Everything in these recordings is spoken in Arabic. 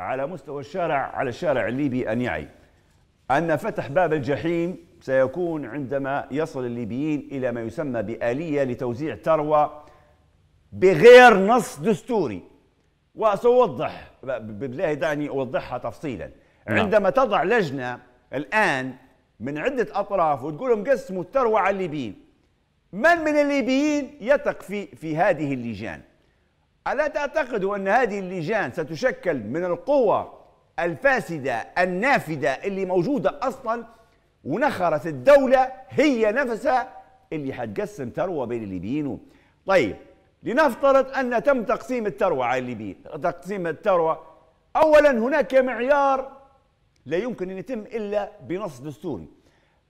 على مستوى الشارع على الشارع الليبي أن يعي أن فتح باب الجحيم سيكون عندما يصل الليبيين إلى ما يسمى بآلية لتوزيع ثروة بغير نص دستوري وسأوضح بالله دعني أوضحها تفصيلا نعم. عندما تضع لجنة الآن من عدة أطراف وتقول لهم قسموا الثروة على الليبيين من من الليبيين يثق في في هذه اللجان ألا تعتقد أن هذه اللجان ستشكل من القوى الفاسدة النافذة اللي موجودة أصلا ونخرت الدولة هي نفسها اللي حتقسم ثروة بين الليبيين طيب لنفترض أن تم تقسيم الثروة على الليبيين تقسيم الثروة أولا هناك معيار لا يمكن أن يتم إلا بنص دستوري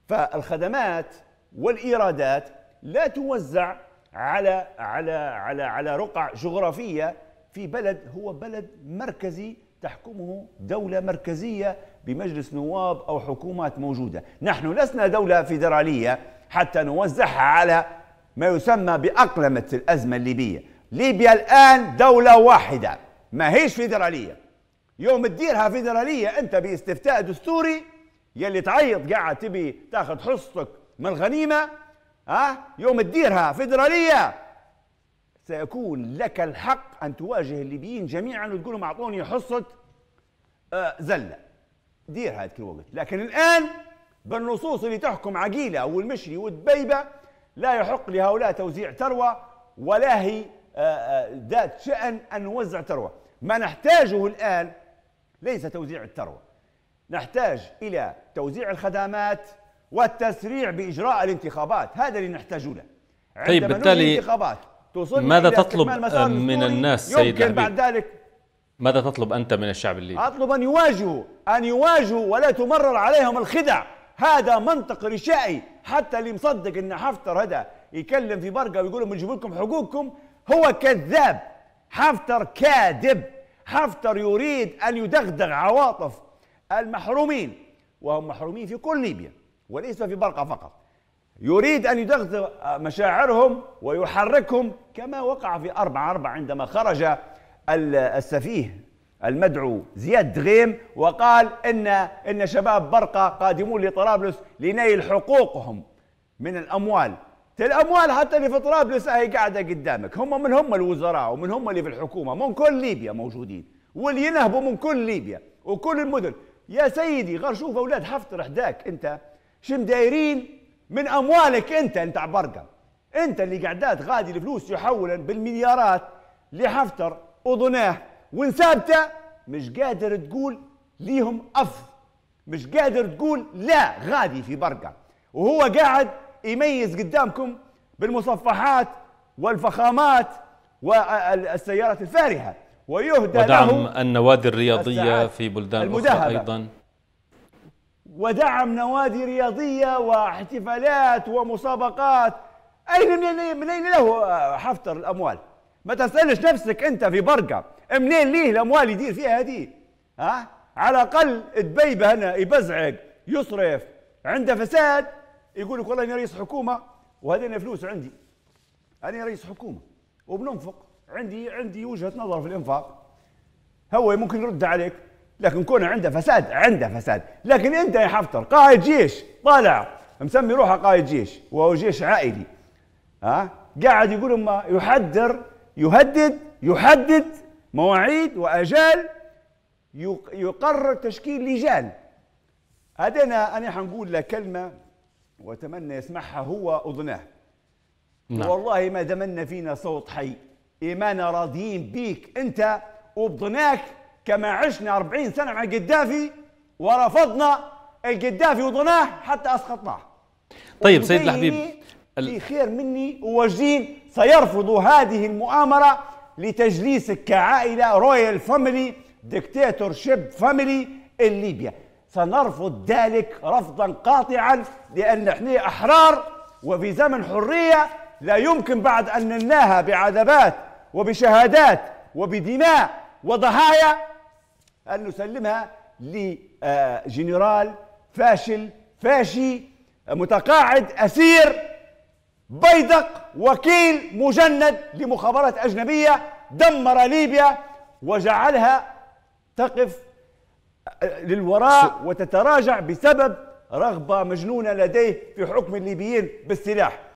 فالخدمات والإيرادات لا توزع على على على على رقع جغرافيه في بلد هو بلد مركزي تحكمه دولة مركزية بمجلس نواب أو حكومات موجودة نحن لسنا دولة فيدرالية حتى نوزعها على ما يسمى بأقلمة الأزمة الليبية ليبيا الآن دولة واحدة ما هيش فيدرالية يوم تديرها فيدرالية أنت باستفتاء دستوري يلي تعيط قاعد تبي تاخذ حصتك من الغنيمة ها يوم تديرها فيدرالية سيكون لك الحق أن تواجه الليبيين جميعا وتقول لهم أعطوني حصة آه، زلة ديرها هذاك الوقت لكن الآن بالنصوص اللي تحكم عقيلة والمشري والدبيبة لا يحق لهؤلاء توزيع ثروة ولا هي آه، آه، ذات شأن أن نوزع ثروة ما نحتاجه الآن ليس توزيع الثروة نحتاج إلى توزيع الخدمات والتسريع باجراء الانتخابات هذا اللي نحتاج له طيب بالتالي الانتخابات ماذا تطلب من الناس سيد يمكن بعد ذلك ماذا تطلب أنت من الشعب الليبي؟ أطلب أن يواجهوا أن يواجهوا ولا تمرر عليهم الخدع هذا منطق رشائي حتى اللي مصدق أن حفتر هذا يكلم في برقة ويقول لهم نجيب لكم حقوقكم هو كذاب حفتر كاذب حفتر يريد أن يدغدغ عواطف المحرومين وهم محرومين في كل ليبيا وليس في برقة فقط يريد أن يدغدغ مشاعرهم ويحركهم كما وقع في أربعة أربعة عندما خرج السفيه المدعو زياد دغيم وقال إن إن شباب برقة قادمون لطرابلس لنيل حقوقهم من الأموال الأموال حتى اللي في طرابلس هي قاعدة قدامك هم من هم الوزراء ومن هم اللي في الحكومة من كل ليبيا موجودين واللي ينهبوا من كل ليبيا وكل المدن يا سيدي غير شوف أولاد حفتر حداك أنت مدايرين من اموالك انت انت عبرقم انت اللي قعدات غادي الفلوس يحولا بالمليارات لحفتر وضناه ونسابته مش قادر تقول ليهم اف مش قادر تقول لا غادي في برقه وهو قاعد يميز قدامكم بالمصفحات والفخامات والسيارات الفارهه ويهدى ودعم له النوادي الرياضيه في بلدان المدهبة. اخرى ايضا ودعم نوادي رياضية واحتفالات ومسابقات أين منين له آه، حفتر الأموال؟ ما تسألش نفسك أنت في برقة منين ليه الأموال يدير فيها هذه؟ ها؟ على الأقل دبيبة هنا يبزعق يصرف عنده فساد يقول لك والله أنا رئيس حكومة وهذين فلوس عندي أنا رئيس حكومة وبننفق عندي عندي وجهة نظر في الإنفاق هو ممكن يرد عليك لكن كونه عنده فساد عنده فساد لكن انت يا حفتر قائد جيش طالع مسمي روحه قائد جيش وهو جيش عائلي ها أه؟ قاعد يقول ما يحذر يهدد يحدد مواعيد واجال يقرر تشكيل لجان هذينا انا حنقول له كلمه واتمنى يسمعها هو اذناه نعم. والله ما دمنا فينا صوت حي إيمانا راضيين بيك انت وبضناك كما عشنا 40 سنة مع القدافي ورفضنا القدافي وضناه حتى أسقطناه طيب سيد الحبيب في خير مني وواجدين سيرفضوا هذه المؤامرة لتجليسك كعائلة رويال فاميلي دكتاتور شيب فاميلي الليبيا سنرفض ذلك رفضا قاطعا لأن احنا أحرار وفي زمن حرية لا يمكن بعد أن نلناها بعذابات وبشهادات وبدماء وضحايا أن نسلمها لجنرال فاشل فاشي متقاعد أسير بيدق وكيل مجند لمخابرات أجنبية دمر ليبيا وجعلها تقف آه، للوراء وتتراجع بسبب رغبة مجنونة لديه في حكم الليبيين بالسلاح